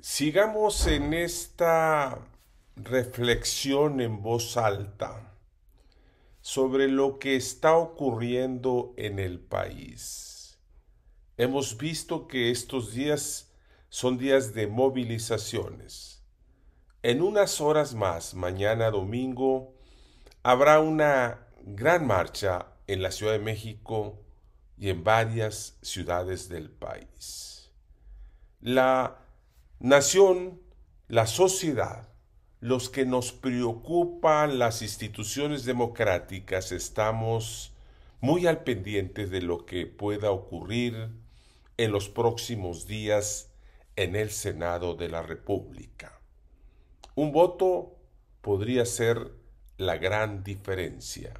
Sigamos en esta reflexión en voz alta sobre lo que está ocurriendo en el país. Hemos visto que estos días son días de movilizaciones. En unas horas más, mañana domingo, habrá una gran marcha en la Ciudad de México y en varias ciudades del país. La nación, la sociedad, los que nos preocupan las instituciones democráticas, estamos muy al pendiente de lo que pueda ocurrir en los próximos días en el Senado de la República. Un voto podría ser la gran diferencia.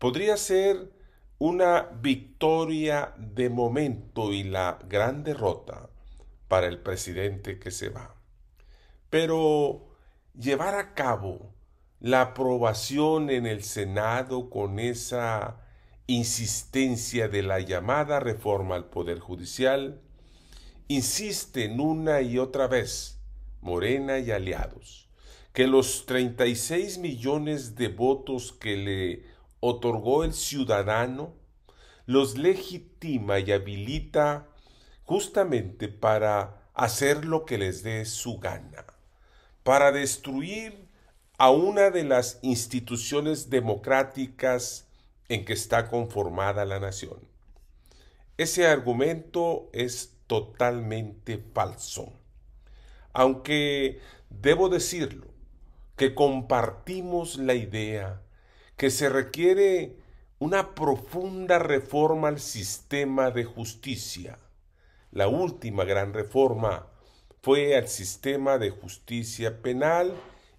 Podría ser una victoria de momento y la gran derrota para el presidente que se va. Pero llevar a cabo la aprobación en el Senado con esa insistencia de la llamada reforma al Poder Judicial, insisten una y otra vez Morena y aliados que los 36 millones de votos que le otorgó el ciudadano los legitima y habilita justamente para hacer lo que les dé su gana, para destruir a una de las instituciones democráticas en que está conformada la nación. Ese argumento es totalmente falso. Aunque debo decirlo, que compartimos la idea que se requiere una profunda reforma al sistema de justicia la última gran reforma fue al sistema de justicia penal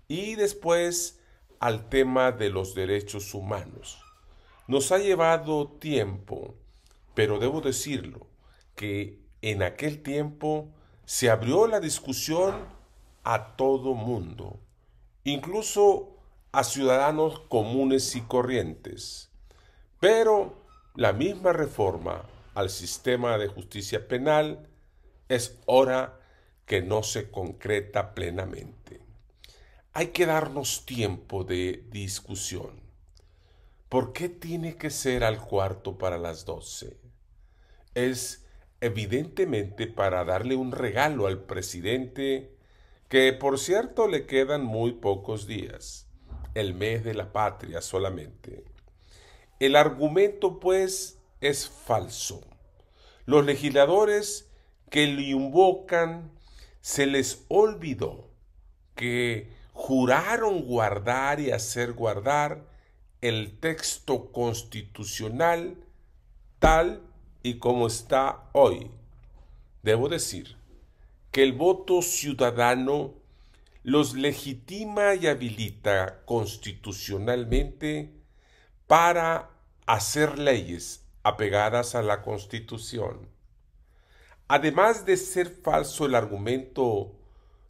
y después al tema de los derechos humanos. Nos ha llevado tiempo, pero debo decirlo, que en aquel tiempo se abrió la discusión a todo mundo, incluso a ciudadanos comunes y corrientes. Pero la misma reforma al sistema de justicia penal, es hora que no se concreta plenamente. Hay que darnos tiempo de discusión. ¿Por qué tiene que ser al cuarto para las doce? Es evidentemente para darle un regalo al presidente que por cierto le quedan muy pocos días, el mes de la patria solamente. El argumento pues es falso. Los legisladores que le invocan se les olvidó que juraron guardar y hacer guardar el texto constitucional tal y como está hoy. Debo decir que el voto ciudadano los legitima y habilita constitucionalmente para hacer leyes, apegadas a la Constitución. Además de ser falso el argumento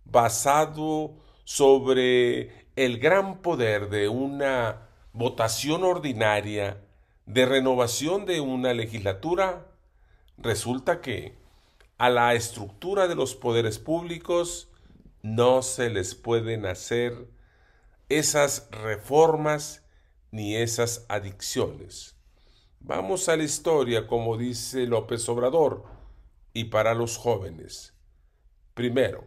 basado sobre el gran poder de una votación ordinaria de renovación de una legislatura, resulta que a la estructura de los poderes públicos no se les pueden hacer esas reformas ni esas adicciones. Vamos a la historia, como dice López Obrador, y para los jóvenes. Primero,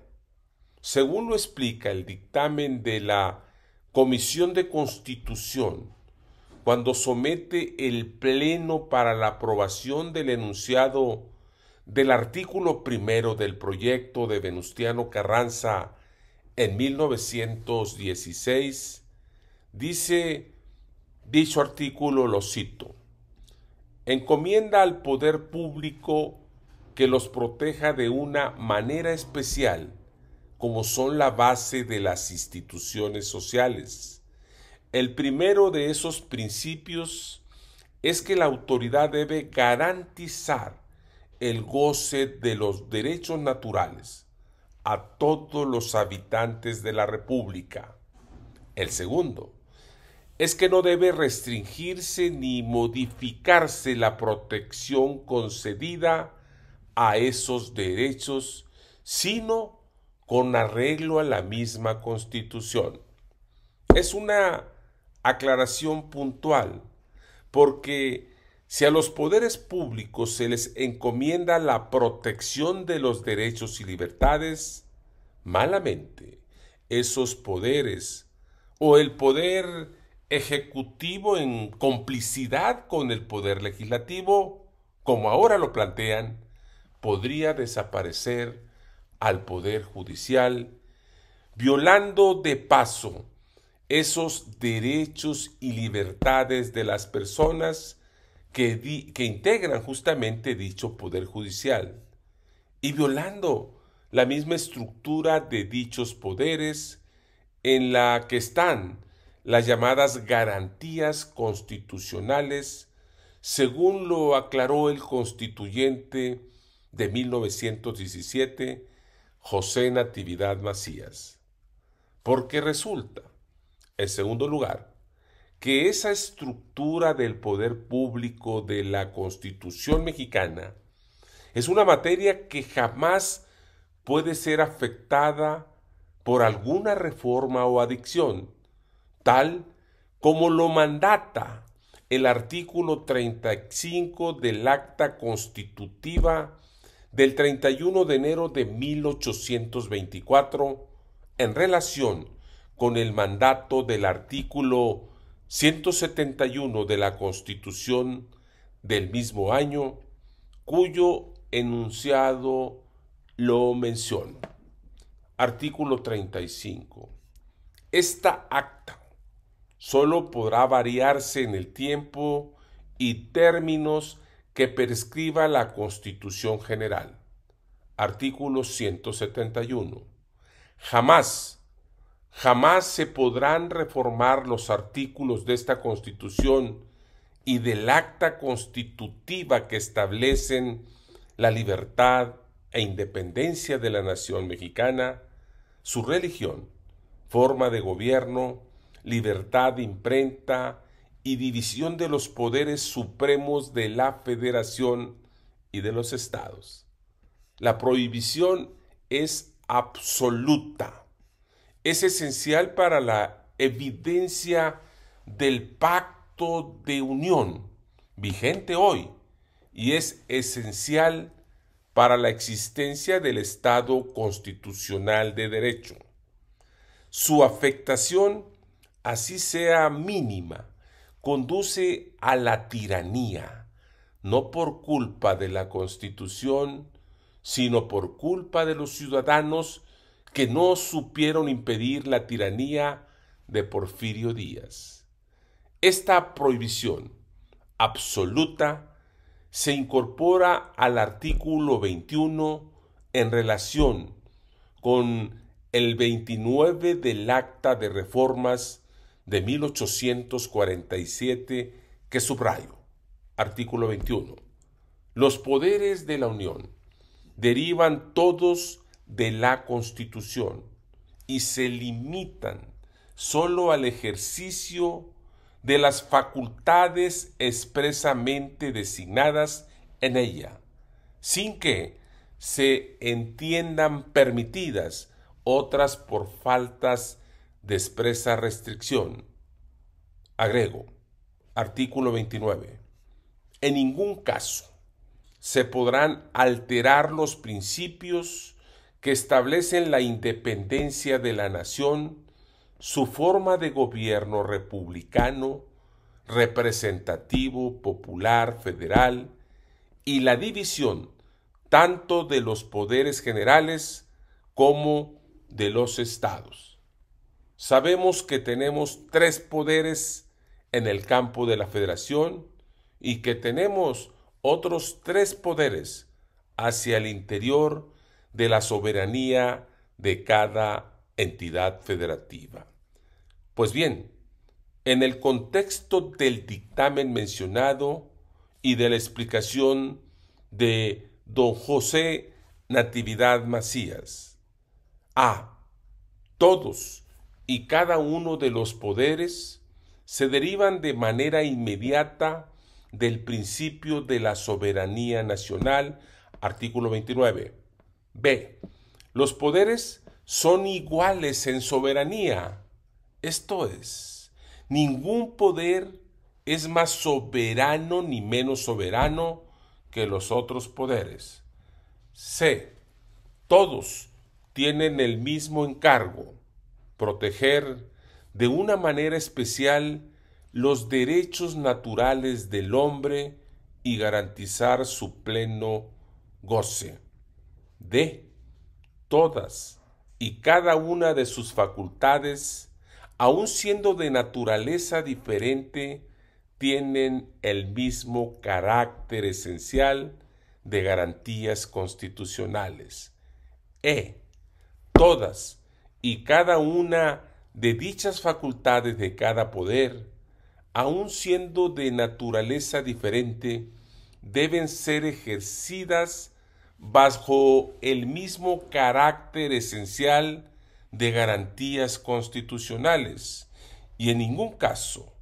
según lo explica el dictamen de la Comisión de Constitución, cuando somete el Pleno para la aprobación del enunciado del artículo primero del proyecto de Venustiano Carranza en 1916, dice dicho artículo, lo cito, encomienda al poder público que los proteja de una manera especial, como son la base de las instituciones sociales. El primero de esos principios es que la autoridad debe garantizar el goce de los derechos naturales a todos los habitantes de la República. El segundo es que no debe restringirse ni modificarse la protección concedida a esos derechos, sino con arreglo a la misma Constitución. Es una aclaración puntual, porque si a los poderes públicos se les encomienda la protección de los derechos y libertades, malamente esos poderes o el poder Ejecutivo en complicidad con el Poder Legislativo, como ahora lo plantean, podría desaparecer al Poder Judicial, violando de paso esos derechos y libertades de las personas que, que, integran justamente dicho poder judicial y violando la misma estructura de dichos poderes en la que están las llamadas garantías constitucionales, según lo aclaró el constituyente de 1917, José Natividad Macías. Porque resulta, en segundo lugar, que esa estructura del poder público de la Constitución mexicana es una materia que jamás puede ser afectada por alguna reforma o adicción tal como lo mandata el artículo 35 del Acta Constitutiva del 31 de enero de 1824 en relación con el mandato del artículo 171 de la Constitución del mismo año, cuyo enunciado lo menciono Artículo 35. Esta acta solo podrá variarse en el tiempo y términos que prescriba la Constitución General. Artículo 171. Jamás, jamás se podrán reformar los artículos de esta Constitución y del acta constitutiva que establecen la libertad e independencia de la nación mexicana, su religión, forma de gobierno, libertad de imprenta y división de los poderes supremos de la federación y de los estados. La prohibición es absoluta. Es esencial para la evidencia del pacto de unión vigente hoy y es esencial para la existencia del Estado constitucional de derecho. Su afectación así sea mínima, conduce a la tiranía, no por culpa de la Constitución, sino por culpa de los ciudadanos que no supieron impedir la tiranía de Porfirio Díaz. Esta prohibición absoluta se incorpora al artículo 21 en relación con el 29 del Acta de Reformas de 1847 que subrayo. Artículo 21. Los poderes de la Unión derivan todos de la Constitución y se limitan sólo al ejercicio de las facultades expresamente designadas en ella, sin que se entiendan permitidas otras por faltas de expresa restricción. Agrego, artículo 29. En ningún caso se podrán alterar los principios que establecen la independencia de la nación, su forma de gobierno republicano, representativo, popular, federal, y la división tanto de los poderes generales como de los estados. Sabemos que tenemos tres poderes en el campo de la federación y que tenemos otros tres poderes hacia el interior de la soberanía de cada entidad federativa. Pues bien, en el contexto del dictamen mencionado y de la explicación de don José Natividad Macías, a todos y cada uno de los poderes se derivan de manera inmediata del principio de la soberanía nacional, artículo 29. B. Los poderes son iguales en soberanía. Esto es, ningún poder es más soberano ni menos soberano que los otros poderes. C. Todos tienen el mismo encargo proteger de una manera especial los derechos naturales del hombre y garantizar su pleno goce de todas y cada una de sus facultades, aun siendo de naturaleza diferente, tienen el mismo carácter esencial de garantías constitucionales. E. Todas y cada una de dichas facultades de cada poder, aun siendo de naturaleza diferente, deben ser ejercidas bajo el mismo carácter esencial de garantías constitucionales y en ningún caso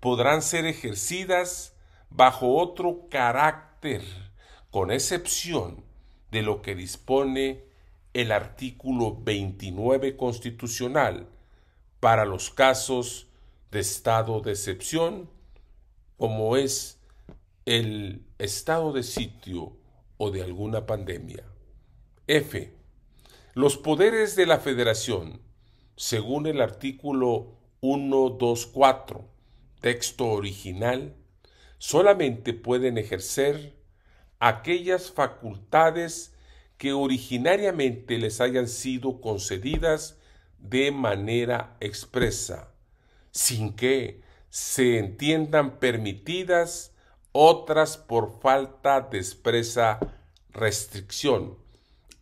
podrán ser ejercidas bajo otro carácter, con excepción de lo que dispone el artículo 29 constitucional para los casos de estado de excepción, como es el estado de sitio o de alguna pandemia. F. Los poderes de la Federación, según el artículo 124, texto original, solamente pueden ejercer aquellas facultades que originariamente les hayan sido concedidas de manera expresa, sin que se entiendan permitidas otras por falta de expresa restricción.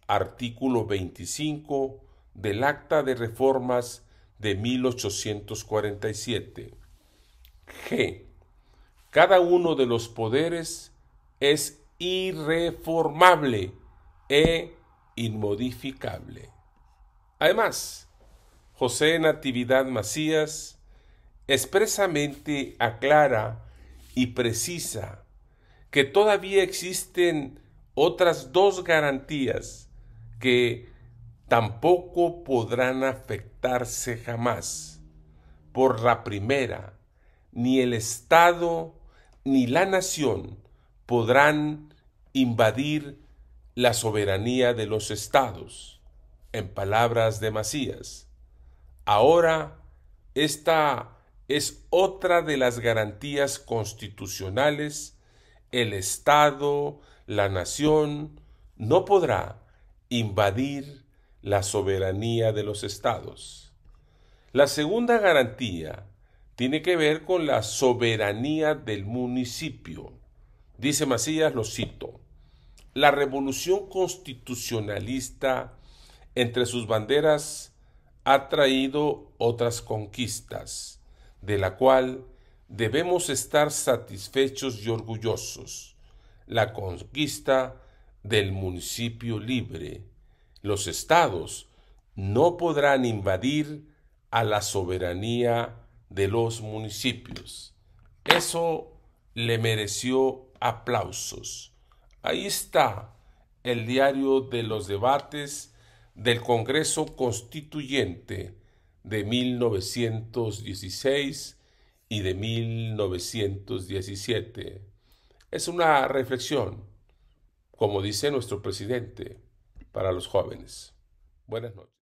Artículo 25 del Acta de Reformas de 1847. G. Cada uno de los poderes es irreformable e inmodificable. Además, José Natividad Macías expresamente aclara y precisa que todavía existen otras dos garantías que tampoco podrán afectarse jamás. Por la primera, ni el Estado ni la nación podrán invadir la soberanía de los estados. En palabras de Macías, ahora esta es otra de las garantías constitucionales. El Estado, la nación, no podrá invadir la soberanía de los estados. La segunda garantía tiene que ver con la soberanía del municipio. Dice Macías, lo cito, la revolución constitucionalista entre sus banderas ha traído otras conquistas, de la cual debemos estar satisfechos y orgullosos. La conquista del municipio libre. Los estados no podrán invadir a la soberanía de los municipios. Eso le mereció aplausos. Ahí está el diario de los debates del Congreso Constituyente de 1916 y de 1917. Es una reflexión, como dice nuestro presidente, para los jóvenes. Buenas noches.